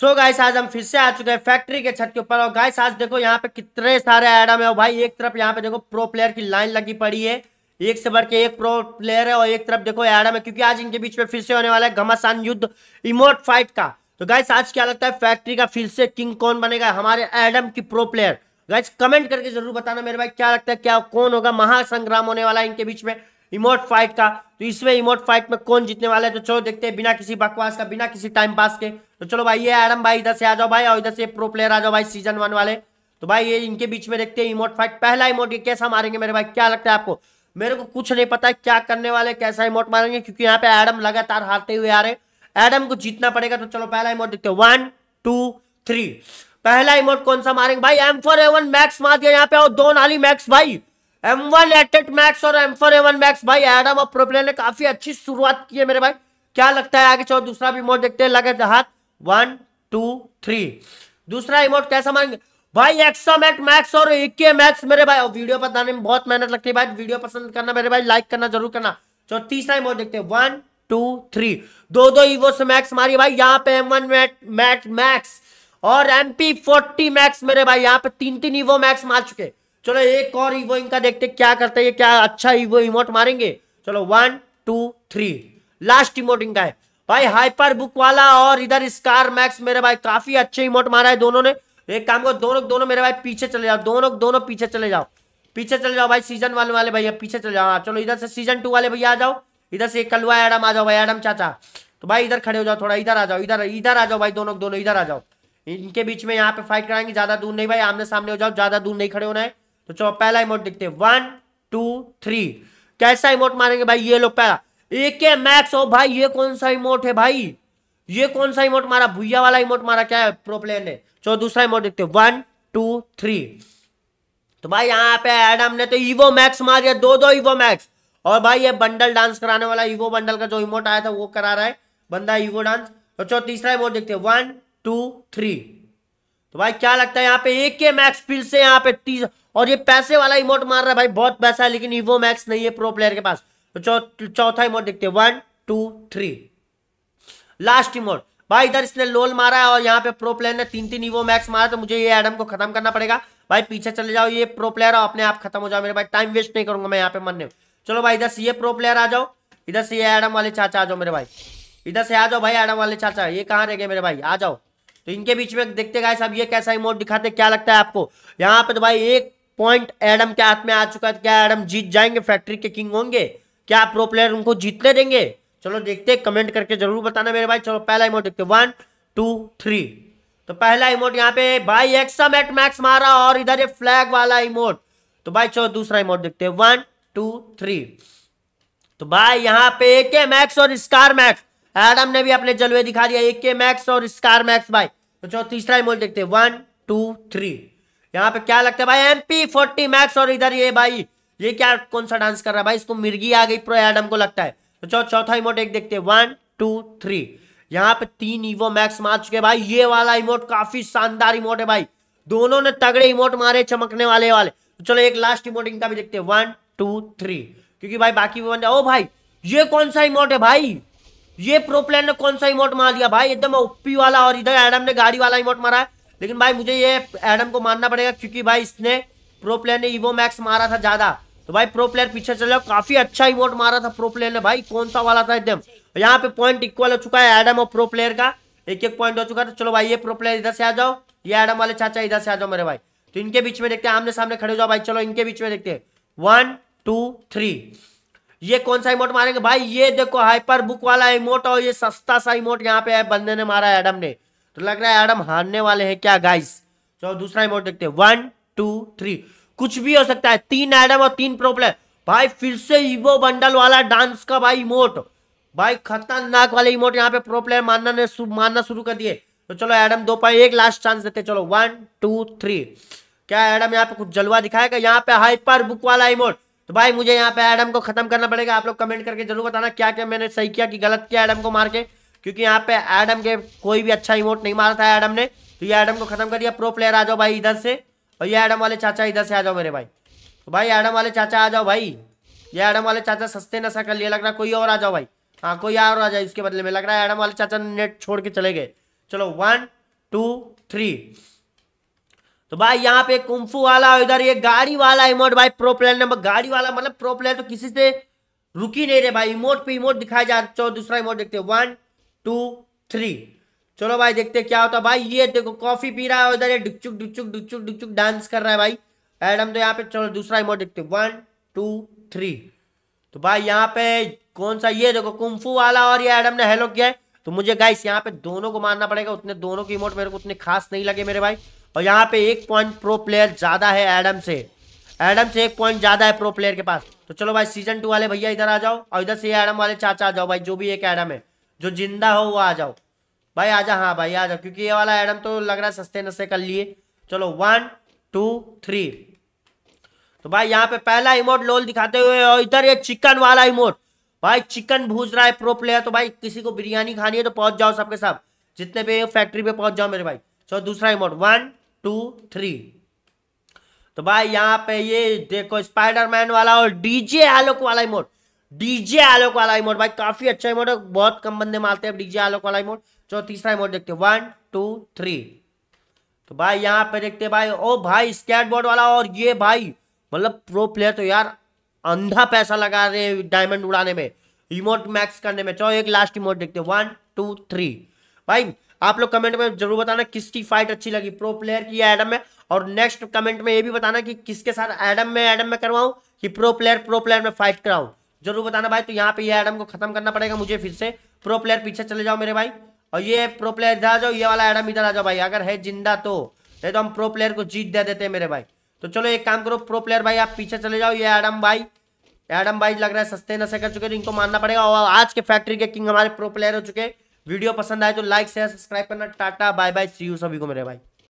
सो so guys आज हम फिर से आ चुके हैं फैक्ट्री के छत के ऊपर और गाइस आज देखो यहाँ पे कितने सारे एडम है और भाई एक तरफ यहाँ पे देखो प्रो प्लेयर की लाइन लगी पड़ी है एक से बढ़ के एक प्रो प्लेयर है और एक तरफ देखो एडम है क्योंकि आज इनके बीच में फिर से होने वाला है घमासान युद्ध इमोट फाइट का तो गाइस आज क्या लगता है फैक्ट्री का फिर से किंग कौन बनेगा हमारे एडम की प्रो प्लेयर गाइस कमेंट करके जरूर बताना मेरे भाई क्या लगता है क्या कौन होगा महासंग्राम होने वाला है इनके बीच में इमोट फाइट का तो इसमें इमोट फाइट में कौन जीतने वाला है तो चलो देखते हैं बिना किसी बकवास का बिना किसी टाइम पास के तो चलो भाई ये आरम भाई इधर से आ जाओ भाई और इधर से प्रो प्लेयर आ जाओ भाई सीजन वन वाले तो भाई ये इनके बीच में देखते हैं इमोट फाइट पहला इमोट ये कैसा मारेंगे मेरे भाई क्या लगता है आपको मेरे को कुछ नहीं पता क्या करने वाले कैसा इमोट मारेंगे क्योंकि यहाँ पे एडम लगातार हारते हुए आ रहे एडम को जीतना पड़ेगा तो चलो पहला इमोट देखते वन टू थ्री पहला इमोट कौन सा मारेंगे भाई एम फोर एवन मैक्स मार दिया यहाँ पे और दो नाली मैक्स भाई एम वन एटेट मैक्स और एम फोर एवन मैक्स भाई एडम और प्रोप्लेन ने काफी अच्छी शुरुआत की है मेरे भाई क्या लगता है आगे चलो दूसरा भी इमोट देखते हैं लगे तो हाथ वन टू थ्री दूसरा इमोट कैसा मांगे भाई एक्सोमेट मैक्स और इक्के मैक्स मेरे भाई और वीडियो बताने में बहुत मेहनत लगती है भाई वीडियो पसंद करना मेरे भाई लाइक करना जरूर करना चलो तीसरा इमोट देखते हैं वन टू थ्री दो दो इवो से मैक्स मारिए भाई यहाँ पे एम वन मैक्स और एम पी फोर्टी मैक्स मेरे भाई यहाँ पे तीन तीन इवो मैक्स मार चुके हैं चलो एक और ईवो इनका देखते क्या करता है ये क्या अच्छा ईवो इमोट मारेंगे चलो one two three last emote इनका है भाई हाइपर बुक वाला और इधर स्कार मैक्स मेरे भाई काफी अच्छे इमोट मारा है दोनों ने एक काम करो दोनों दोनों मेरे भाई पीछे चले जाओ दोनों दोनों पीछे चले जाओ पीछे चले जाओ भाई सीजन वन वाले भैया पीछे चले जाओ हाँ, चलो इधर से सीजन टू वाले भैया आ जाओ इधर से कलवा एडम आ जाओ भाई एडम चाचा तो भाई इधर खड़े हो जाओ थोड़ा इधर आ जाओ इधर इधर आ जाओ भाई दोनों दोनों इधर आ जाओ इनके बीच में यहाँ पे फाइट कराएंगे ज्यादा दूर नहीं भाई आमने सामने हो जाओ ज्यादा दूर नहीं खड़े होना है तो चलो पहला इमोट देखते हैं वन टू थ्री कैसा इमोट मारेंगे भाई ये लोग पहला एक मैक्स हो भाई ये कौन सा इमोट है भाई ये कौन सा इमोट मारा भूया वाला इमोट मारा क्या है प्रो प्लेयर ने चलो दूसरा इमोट देखते हैं वन टू थ्री तो भाई यहाँ पे एडम ने तो ईवो मैक्स मार दिया दो दो ईवो मैक्स और भाई ये बंडल डांस कराने वाला ईवो बंडल का जो इमोट आया था वो करा रहा है बंदा ईवो डांस तो चलो तीसरा इमोट देखते हैं वन टू थ्री तो भाई क्या लगता है यहाँ पे एक के मैक्स फिर से यहाँ पे तीसरा और ये पैसे वाला इमोट मार रहा है भाई बहुत पैसा है लेकिन इवो मैक्स नहीं है प्रो प्लेयर के पास तो चौथा इमोट देखते हैं one two three last emote भाई इधर इसने लोल मारा है और यहाँ पे प्रो प्लेयर ने तीन तीन इवो मैक्स मारा तो मुझे ये एडम को खत्म करना पड़ेगा भाई पीछे चले जाओ ये प्रो प्लेयर और अपने आप खत्म हो जाओ मेरे भाई टाइम वेस्ट नहीं करूंगा मैं यहाँ पे मरने चलो भाई इधर से ये प्रो प्लेयर आ जाओ इधर से ये एडम वाले चाचा आ जाओ मेरे भाई इधर से आ जाओ भाई एडम वाले चाचा ये कहाँ रह गए मेरे भाई आ जाओ तो इनके बीच में देखते गाइस अब ये कैसा इमोट दिखाते क्या लगता है आपको यहाँ पे तो भाई एक पॉइंट एडम के हाथ में आ चुका है तो क्या एडम जीत जाएंगे फैक्ट्री के किंग होंगे क्या प्रो प्लेयर उनको जीतने देंगे चलो देखते हैं कमेंट करके जरूर बताना मेरे भाई चलो पहला इमोट देखते वन टू थ्री तो पहला इमोट यहाँ पे भाई एक्सम एट मैक्स मारा और इधर ये फ्लैग वाला इमोट तो भाई चलो दूसरा इमोट देखते हैं वन टू थ्री तो भाई यहाँ पे ए मैक्स और स्कार मैक्स एडम ने भी अपने जलवे दिखा दिया ए मैक्स और स्कार मैक्स भाई तो चलो तीसरा इमोट देखते हैं वन टू थ्री यहाँ पे क्या लगता है भाई पी फोर्टी मैक्स और इधर ये भाई ये क्या कौन सा डांस कर रहा है भाई इसको मिर्गी आ गई प्रो एडम को लगता है तो चौथा इमोट एक देखते हैं वन टू थ्री यहाँ पे तीन इवो मैक्स मार चुके भाई ये वाला इमोट काफी शानदार इमोट है भाई दोनों ने तगड़े इमोट मारे चमकने वाले वाले तो चलो एक लास्ट इमोट इनका भी देखते वन टू थ्री क्योंकि भाई बाकी भी बन जाए ओ भाई ये कौन सा इमोट है भाई ये प्रोप्लेन ने कौन सा इमोट मार दिया भाई एकदम ओपी वाला और इधर एडम ने गाड़ी वाला इमोट मारा है लेकिन भाई मुझे ये एडम को मानना पड़ेगा क्योंकि भाई इसने प्रो प्लेयर ने इवो मैक्स मारा था ज्यादा तो भाई प्रो प्लेयर पीछे चले काफी अच्छा इमोट मारा था प्रो प्लेयर ने भाई कौन सा वाला था एकदम यहाँ पे पॉइंट इक्वल हो चुका है एडम और प्रो प्लेयर का एक एक पॉइंट हो चुका है तो चलो भाई ये प्रो प्लेयर इधर से आ जाओ ये एडम वाले चाचा इधर से आ जाओ मेरे भाई तो इनके बीच में देखते हैं आमने सामने खड़े हो जाओ भाई चलो इनके बीच में देखते हैं वन टू थ्री ये कौन सा इमोट मारेंगे भाई ये देखो हाइपर बुक वाला इमोट और ये सस्ता सा इमोट यहाँ पे बंदे ने मारा है एडम ने तो लग रहा है एडम हारने वाले हैं क्या गाइस चलो दूसरा इमोट देखते हैं वन टू थ्री कुछ भी हो सकता है तीन एडम और तीन प्रोब्लम भाई फिर से इवो बंडल वाला डांस का भाई इमोट भाई खतरनाक वाले इमोट यहाँ पे प्रो मानना ने मानना शुरू कर दिए तो चलो एडम दो पाए एक लास्ट चांस देते चलो वन टू थ्री क्या एडम यहाँ पे कुछ जलवा दिखाएगा यहाँ पे हाइपर बुक वाला इमोट तो भाई मुझे यहाँ पे एडम को खत्म करना पड़ेगा आप लोग कमेंट करके जरूर बताना क्या क्या मैंने सही किया कि गलत किया एडम को मार के क्योंकि यहाँ पे एडम के कोई भी अच्छा इमोट नहीं मारा था एडम ने तो ये एडम को खत्म कर दिया प्रो प्लेयर आ जाओ भाई इधर से और ये एडम वाले चाचा इधर से आ जाओ मेरे भाई तो भाई एडम वाले चाचा आ जाओ भाई ये एडम वाले चाचा सस्ते नशा कर लिया लग रहा कोई और आ जाओ भाई हाँ कोई और आ जाए इसके बदले में लग रहा है एडम वाले चाचा नेट छोड़ के चले गए चलो वन टू थ्री तो भाई यहाँ पे कुम्फू वाला इधर ये गाड़ी वाला इमोट भाई प्रो प्लेयर नंबर गाड़ी वाला मतलब प्रो प्लेयर तो किसी से रुकी नहीं रहे भाई इमोट पे इमोट दिखाया जा चलो दूसरा इमोट देखते हैं वन टू थ्री चलो भाई देखते क्या होता है भाई ये देखो कॉफी पी रहा है उधर ये डुकचुक डुकचुक डुकचुक डुकचुक डांस कर रहा है भाई एडम तो यहाँ पे चलो दूसरा इमोट देखते वन टू थ्री तो भाई यहाँ पे कौन सा ये देखो कुम्फू वाला और ये एडम ने हेलो किया है तो मुझे गाइस यहाँ पे दोनों को मारना पड़ेगा उतने दोनों के इमोट मेरे को उतने खास नहीं लगे मेरे भाई और यहाँ पे एक पॉइंट प्रो प्लेयर ज्यादा है एडम से एडम से एक पॉइंट ज्यादा है प्रो प्लेयर के पास तो चलो भाई सीजन टू वाले भैया इधर आ जाओ और इधर से एडम वाले चाचा आ जाओ भाई जो भी एक एडम है जो जिंदा हो वो आ जाओ भाई आ जाओ हाँ भाई आ जाओ क्योंकि ये वाला एडम तो लग रहा है सस्ते नस्ते कर लिए चलो वन टू थ्री तो भाई यहाँ पे पहला इमोट लोल दिखाते हुए और इधर ये चिकन वाला इमोट भाई चिकन भूज रहा है प्रो प्लेयर तो भाई किसी को बिरयानी खानी है तो पहुंच जाओ सबके साथ जितने पे फैक्ट्री पे पहुंच जाओ मेरे भाई चलो दूसरा इमोट वन टू थ्री तो भाई यहाँ पे ये देखो स्पाइडरमैन वाला और डीजे आलोक वाला इमोट डीजे आलोक वाला इमोट भाई काफी अच्छा इमोट है बहुत कम बंदे मारते हैं डीजे आलोक वाला इमोट चलो तीसरा इमोट देखते हैं वन टू थ्री तो भाई यहाँ पे देखते हैं भाई ओ भाई स्केटबोर्ड वाला और ये भाई मतलब प्रो प्लेयर तो यार अंधा पैसा लगा रहे डायमंड उड़ाने में इमोट मैक्स करने में चलो एक लास्ट इमोट देखते वन टू थ्री भाई आप लोग कमेंट में जरूर बताना किसकी फाइट अच्छी लगी प्रो प्लेयर की एडम में और नेक्स्ट कमेंट में ये भी बताना कि किसके साथ एडम में एडम में करवाऊँ कि प्रो प्लेयर प्रो प्लेयर में फाइट कराऊँ जरूर बताना भाई तो यहाँ पे ये एडम को खत्म करना पड़ेगा मुझे फिर से प्रो प्लेयर पीछे चले जाओ मेरे भाई और ये प्रो प्लेयर इधर आ जाओ ये वाला एडम इधर आ जाओ भाई अगर है जिंदा तो नहीं तो हम प्रो प्लेयर को जीत दे देते हैं मेरे भाई तो चलो एक काम करो प्रो प्लेयर भाई आप पीछे चले जाओ ये एडम भाई एडम भाई लग रहा है सस्ते नशे कर चुके हैं तो इनको मानना पड़ेगा और आज के फैक्ट्री के किंग हमारे प्रो प्लेयर हो चुके वीडियो पसंद आए तो लाइक शेयर सब्सक्राइब करना tata bye bye see you सभी को मेरे भाई